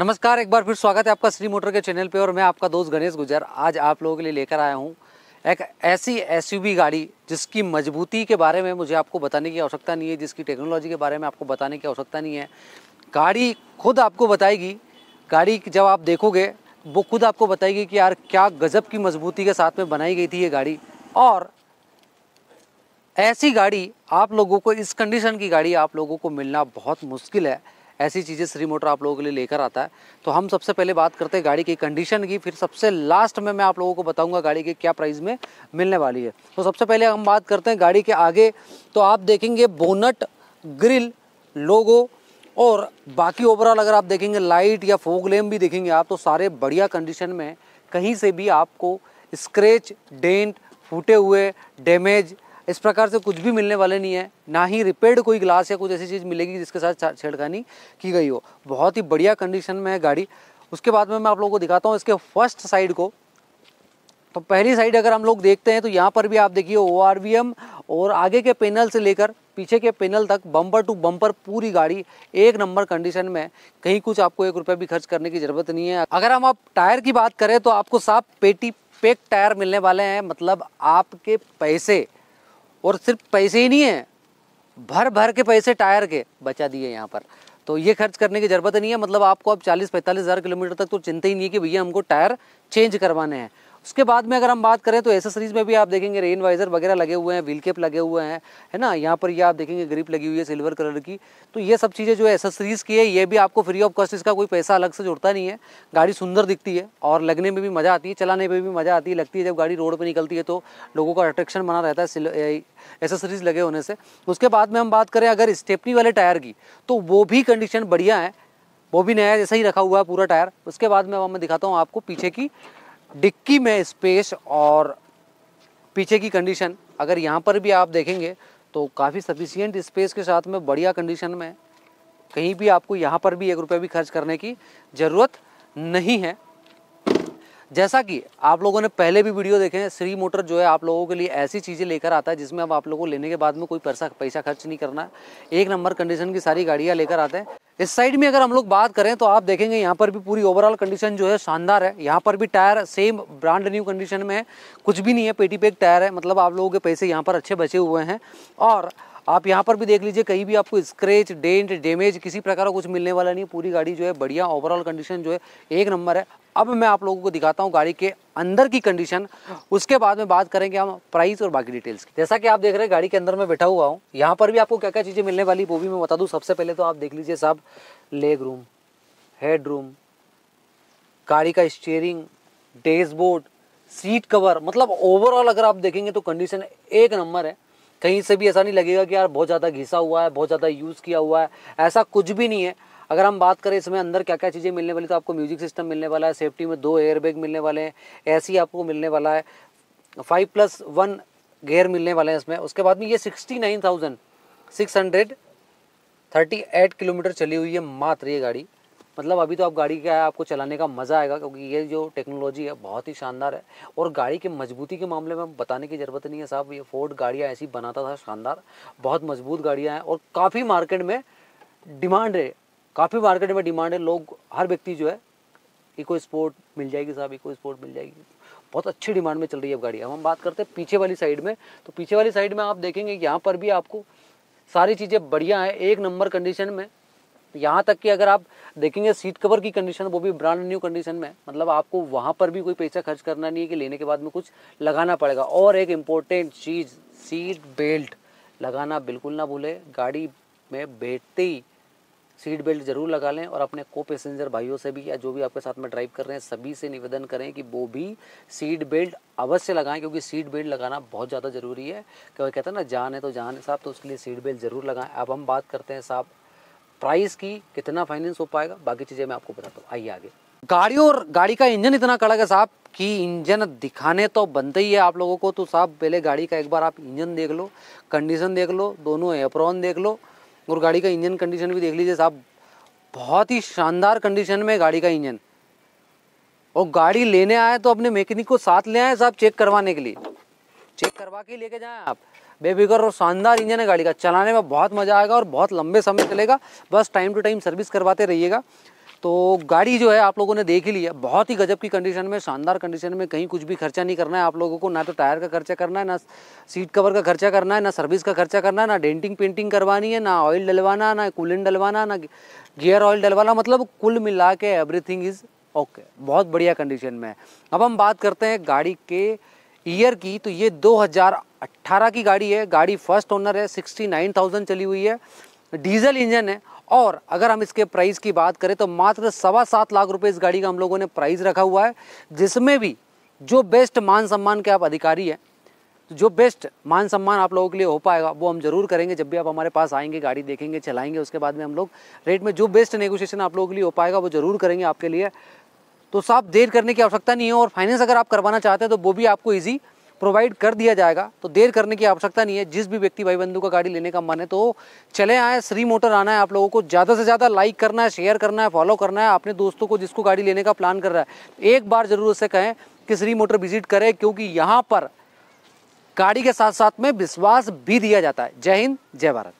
नमस्कार एक बार फिर स्वागत है आपका श्री मोटर के चैनल पे और मैं आपका दोस्त गणेश गुजर आज आप लोगों के लिए लेकर आया हूँ एक ऐसी एसयूवी गाड़ी जिसकी मजबूती के बारे में मुझे आपको बताने की आवश्यकता नहीं है जिसकी टेक्नोलॉजी के बारे में आपको बताने की आवश्यकता नहीं है गाड़ी खुद आपको बताएगी गाड़ी जब आप देखोगे वो खुद आपको बताएगी कि यार क्या गजब की मजबूती के साथ में बनाई गई थी ये गाड़ी और ऐसी गाड़ी आप लोगों को इस कंडीशन की गाड़ी आप लोगों को मिलना बहुत मुश्किल है ऐसी चीज़ें श्री मोटर आप लोगों के लिए लेकर आता है तो हम सबसे पहले बात करते हैं गाड़ी की कंडीशन की फिर सबसे लास्ट में मैं आप लोगों को बताऊंगा गाड़ी की क्या प्राइस में मिलने वाली है तो सबसे पहले हम बात करते हैं गाड़ी के आगे तो आप देखेंगे बोनट ग्रिल लोगो और बाकी ओवरऑल अगर आप देखेंगे लाइट या फोग लेम भी देखेंगे आप तो सारे बढ़िया कंडीशन में कहीं से भी आपको स्क्रेच डेंट फूटे हुए डैमेज इस प्रकार से कुछ भी मिलने वाले नहीं है ना ही रिपेयर्ड कोई ग्लास या कुछ ऐसी चीज़ मिलेगी जिसके साथ छेड़खानी की गई हो बहुत ही बढ़िया कंडीशन में है गाड़ी उसके बाद में मैं आप लोगों को दिखाता हूँ इसके फर्स्ट साइड को तो पहली साइड अगर हम लोग देखते हैं तो यहाँ पर भी आप देखिए ओ और आगे के पेनल से लेकर पीछे के पेनल तक बम्पर टू बम्पर पूरी गाड़ी एक नंबर कंडीशन में है कहीं कुछ आपको एक रुपया भी खर्च करने की ज़रूरत नहीं है अगर हम आप टायर की बात करें तो आपको साफ पेटी पेक टायर मिलने वाले हैं मतलब आपके पैसे और सिर्फ पैसे ही नहीं है भर भर के पैसे टायर के बचा दिए यहाँ पर तो ये खर्च करने की ज़रूरत नहीं है मतलब आपको अब चालीस पैंतालीस हज़ार किलोमीटर तक तो चिंता ही नहीं है कि भैया हमको टायर चेंज करवाने हैं उसके बाद में अगर हम बात करें तो एसेसरीज में भी आप देखेंगे रेन वाइजर वगैरह लगे हुए हैं व्हील केप लगे हुए हैं है ना यहाँ पर ये आप देखेंगे ग्रिप लगी हुई है सिल्वर कलर की तो ये सब चीज़ें जो एसेसरीज़ की है ये भी आपको फ्री ऑफ कॉस्ट इसका कोई पैसा अलग से जुड़ता नहीं है गाड़ी सुंदर दिखती है और लगने में भी मज़ा आती है चलाने में भी मज़ा आती है लगती है जब गाड़ी रोड पर निकलती है तो लोगों का अट्रैक्शन बना रहता है एसेसरीज लगे होने से उसके बाद में हम बात करें अगर स्टेपनी वाले टायर की तो वो भी कंडीशन बढ़िया है वो भी नया जैसा ही रखा हुआ है पूरा टायर उसके बाद में मैं दिखाता हूँ आपको पीछे की डिक्की में स्पेस और पीछे की कंडीशन अगर यहाँ पर भी आप देखेंगे तो काफ़ी सफिशियंट स्पेस के साथ में बढ़िया कंडीशन में कहीं भी आपको यहाँ पर भी एक रुपये भी खर्च करने की ज़रूरत नहीं है जैसा कि आप लोगों ने पहले भी वीडियो देखे हैं श्री मोटर जो है आप लोगों के लिए ऐसी चीज़ें लेकर आता है जिसमें अब आप लोगों को लेने के बाद में कोई पैसा पैसा खर्च नहीं करना है एक नंबर कंडीशन की सारी गाड़ियाँ लेकर आते हैं इस साइड में अगर हम लोग बात करें तो आप देखेंगे यहाँ पर भी पूरी ओवरऑल कंडीशन जो है शानदार है यहाँ पर भी tyre same brand new condition में है कुछ भी नहीं है पेटी पेक टायर है मतलब आप लोगों के पैसे यहाँ पर अच्छे बचे हुए हैं और आप यहाँ पर भी देख लीजिए कहीं भी आपको स्क्रेच डेंट डैमेज किसी प्रकार का कुछ मिलने वाला नहीं पूरी गाड़ी जो है बढ़िया ओवरऑल कंडीशन जो है एक नंबर है अब मैं आप लोगों को दिखाता हूँ गाड़ी के अंदर की कंडीशन उसके बाद में बात करेंगे हम प्राइस और बाकी डिटेल्स की जैसा कि आप देख रहे हैं गाड़ी के अंदर मैं बैठा हुआ हूँ यहाँ पर भी आपको क्या क्या चीज़ें मिलने वाली वो भी मैं बता दूँ सबसे पहले तो आप देख लीजिए साहब लेग रूम हेड रूम गाड़ी का स्टेयरिंग डैशबोर्ड सीट कवर मतलब ओवरऑल अगर आप देखेंगे तो कंडीशन एक नंबर है कहीं से भी ऐसा नहीं लगेगा कि यार बहुत ज़्यादा घिसा हुआ है बहुत ज़्यादा यूज़ किया हुआ है ऐसा कुछ भी नहीं है अगर हम बात करें इसमें अंदर क्या क्या चीज़ें मिलने वाली तो आपको म्यूजिक सिस्टम मिलने वाला है सेफ्टी में दो एयरबैग मिलने वाले हैं ऐसी आपको मिलने वाला है फाइव प्लस वन गेयर मिलने वाले हैं इसमें उसके बाद में ये sixty nine thousand six hundred thirty eight kilometre चली हुई है मात्र ये गाड़ी मतलब अभी तो आप गाड़ी क्या है आपको चलाने का मज़ा आएगा क्योंकि ये जो टेक्नोलॉजी है बहुत ही शानदार है और गाड़ी के मजबूती के मामले में बताने की ज़रूरत नहीं है साहब ये फोर्ड गाड़ियाँ ऐसी बनाता था शानदार बहुत मजबूत गाड़ियाँ हैं और काफ़ी मार्केट में डिमांड है काफ़ी मार्केट में डिमांड है लोग हर व्यक्ति जो है इको स्पोर्ट मिल जाएगी साहब इको स्पोर्ट मिल जाएगी बहुत अच्छी डिमांड में चल रही है अब गाड़ी अब हम बात करते हैं पीछे वाली साइड में तो पीछे वाली साइड में आप देखेंगे यहाँ पर भी आपको सारी चीज़ें बढ़िया हैं एक नंबर कंडीशन में यहाँ तक कि अगर आप देखेंगे सीट कवर की कंडीशन वो भी ब्रांड न्यू कंडीशन में मतलब आपको वहाँ पर भी कोई पैसा खर्च करना नहीं है कि लेने के बाद में कुछ लगाना पड़ेगा और एक इम्पोर्टेंट चीज़ सीट बेल्ट लगाना बिल्कुल ना भूले गाड़ी में बैठते ही सीट बेल्ट जरूर लगा लें और अपने को पैसेंजर भाइयों से भी या जो भी आपके साथ में ड्राइव कर रहे हैं सभी से निवेदन करें कि वो भी सीट बेल्ट अवश्य लगाएं क्योंकि सीट बेल्ट लगाना बहुत ज़्यादा ज़रूरी है क्योंकि कहते हैं ना जान है तो जान है साहब तो उसके लिए सीट बेल्ट ज़रूर लगाएं अब हम बात करते हैं साहब प्राइस की कितना फाइनेंस हो पाएगा बाकी चीज़ें मैं आपको बताता हूँ आइए आगे गाड़ी और गाड़ी का इंजन इतना कड़क है साहब कि इंजन दिखाने तो बनते ही है आप लोगों को तो साहब पहले गाड़ी का एक बार आप इंजन देख लो कंडीशन देख लो दोनों एप्रॉन देख लो और गाड़ी का इंजन कंडीशन भी देख लीजिए साहब बहुत ही शानदार कंडीशन में गाड़ी का इंजन और गाड़ी लेने आए तो अपने मैकेनिक को साथ ले आए साहब चेक करवाने के लिए चेक करवा के लेके जाएं आप बेफिक्र और शानदार इंजन है गाड़ी का चलाने में बहुत मज़ा आएगा और बहुत लंबे समय चलेगा बस टाइम टू टाइम सर्विस करवाते रहिएगा तो गाड़ी जो है आप लोगों ने देख ही लिया बहुत ही गजब की कंडीशन में शानदार कंडीशन में कहीं कुछ भी खर्चा नहीं करना है आप लोगों को ना तो टायर का खर्चा करना है ना सीट कवर का खर्चा करना है ना सर्विस का खर्चा करना है ना डेंटिंग पेंटिंग करवानी है ना ऑयल डलवाना ना कूलिंग डलवाना ना गियर ऑयल डलवाना मतलब कुल मिला के एवरीथिंग इज़ ओके बहुत बढ़िया कंडीशन में है अब हम बात करते हैं गाड़ी के ईयर की तो ये 2018 की गाड़ी है गाड़ी फर्स्ट ओनर है 69,000 चली हुई है डीजल इंजन है और अगर हम इसके प्राइस की बात करें तो मात्र सवा सात लाख रुपए इस गाड़ी का हम लोगों ने प्राइस रखा हुआ है जिसमें भी जो बेस्ट मान सम्मान के आप अधिकारी हैं जो बेस्ट मान सम्मान आप लोगों के लिए हो पाएगा वो हम जरूर करेंगे जब भी आप हमारे पास आएंगे गाड़ी देखेंगे चलाएंगे उसके बाद में हम लोग रेट में जो बेस्ट नेगोशिएशन आप लोगों के लिए हो पाएगा वो जरूर करेंगे आपके लिए तो साहब देर करने की आवश्यकता नहीं है और फाइनेंस अगर आप करवाना चाहते हैं तो वो भी आपको ईजी प्रोवाइड कर दिया जाएगा तो देर करने की आवश्यकता नहीं है जिस भी व्यक्ति भाई बंधु का गाड़ी लेने का मन है तो चले आए श्री मोटर आना है आप लोगों को ज़्यादा से ज़्यादा लाइक करना है शेयर करना है फॉलो करना है अपने दोस्तों को जिसको गाड़ी लेने का प्लान कर रहा है एक बार ज़रूर उससे कहें कि श्री मोटर विजिट करें क्योंकि यहाँ पर गाड़ी के साथ साथ में विश्वास भी दिया जाता है जय हिंद जय भारत